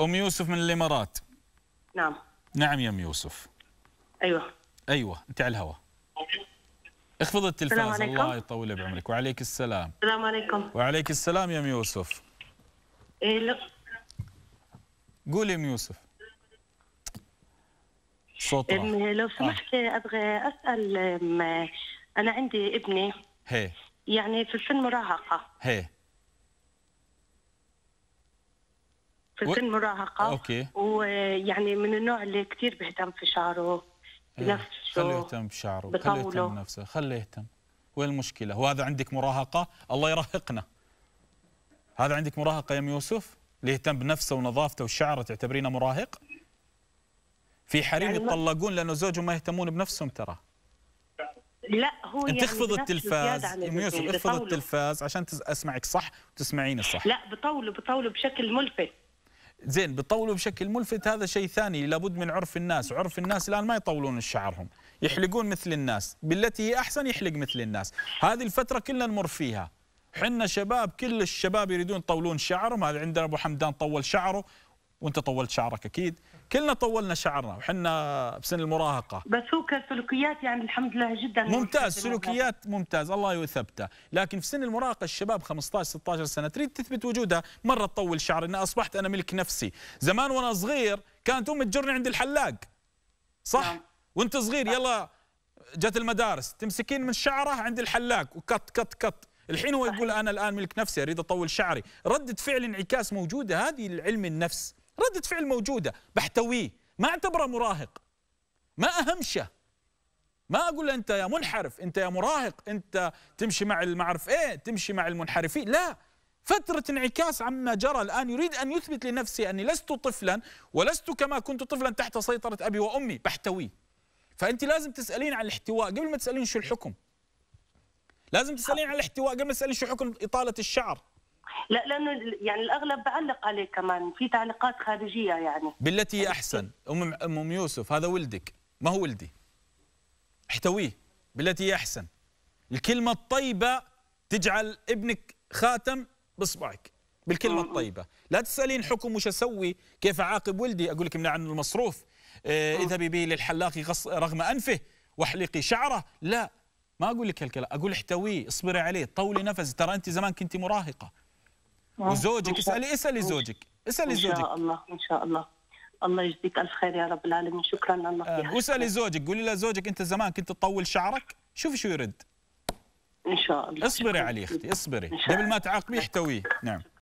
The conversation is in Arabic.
ام يوسف من الامارات نعم نعم يا ام يوسف ايوه ايوه انت على الهواء اخفض التلفاز الله يطول بعمرك وعليك السلام السلام عليكم وعليك السلام يا ام يوسف إيه، قولي ام يوسف صوت إيه، لو سمحت آه. ابغى اسال انا عندي ابني هي. يعني في سن مراهقه هي. في و... سن مراهقه اوكي ويعني من النوع اللي كثير بيهتم في شعره إيه. بنفسه خليه يهتم بشعره خليه يهتم بنفسه خليه يهتم وين المشكله وهذا عندك مراهقه الله يراهقنا هذا عندك مراهقه يا ام يوسف اللي يهتم بنفسه ونظافته وشعره تعتبرينه مراهق في حريم يعني يتطلقون لانه زوجهم ما يهتمون بنفسهم ترى لا هو انت يعني اخفض التلفاز ام يوسف اخفض التلفاز عشان اسمعك صح وتسمعيني صح لا بطوله بطوله بشكل ملفت زين بيطولوا بشكل ملفت هذا شيء ثاني لابد من عرف الناس عرف الناس الآن ما يطولون شعرهم يحلقون مثل الناس بالتي هي أحسن يحلق مثل الناس هذه الفترة كلنا نمر فيها حنا شباب كل الشباب يريدون يطولون شعرهم هذا عندنا أبو حمدان طول شعره وانت طولت شعرك اكيد كلنا طولنا شعرنا وحنا بسن المراهقه بس هو كسلوكيات يعني الحمد لله جدا ممتاز سلوكيات ممتاز الله يثبته لكن في سن المراهقه الشباب 15 16 سنه تريد تثبت وجودها مره تطول شعر ان اصبحت انا ملك نفسي زمان وانا صغير كانت امي تجرني عند الحلاق صح نعم. وانت صغير يلا جت المدارس تمسكين من شعره عند الحلاق وكت كت كت الحين هو يقول انا الان ملك نفسي اريد اطول شعري رده فعل انعكاس موجوده هذه لعلم النفس ردة فعل موجودة بحتويه ما اعتبره مراهق ما أهمشه ما أقول له أنت يا منحرف أنت يا مراهق أنت تمشي مع المعرف إيه تمشي مع المنحرفين لا فترة انعكاس عما جرى الآن يريد أن يثبت لنفسه أني لست طفلا ولست كما كنت طفلا تحت سيطرة أبي وأمي بحتويه فأنت لازم تسألين عن الاحتواء قبل ما تسألين شو الحكم لازم تسألين عن الاحتواء قبل ما تسألين شو حكم إطالة الشعر لا لانه يعني الاغلب بعلق عليه كمان في تعليقات خارجيه يعني بالتي يعني احسن ام ام يوسف هذا ولدك ما هو ولدي احتويه بالتي احسن الكلمه الطيبه تجعل ابنك خاتم بصبعك بالكلمه الطيبه لا تسالين حكم وش اسوي كيف اعاقب ولدي اقول لك امنع عنه المصروف آه، اذهبي به للحلاق رغم انفه واحلقي شعره لا ما اقول لك هالكلام اقول احتويه اصبري عليه طولي نفسي ترى انت زمان كنت مراهقه وزوجك اسالي اسالي زوجك اسالي زوجك ان شاء الله ان شاء الله الله يجزيك الف خير يا رب العالمين شكرا للنصيحه آه، واسالي زوجك قولي له زوجك انت زمان كنت تطول شعرك شوفي شو يرد ان شاء الله اصبري عليه اختي اصبري قبل ما تعاقبيه احتويه نعم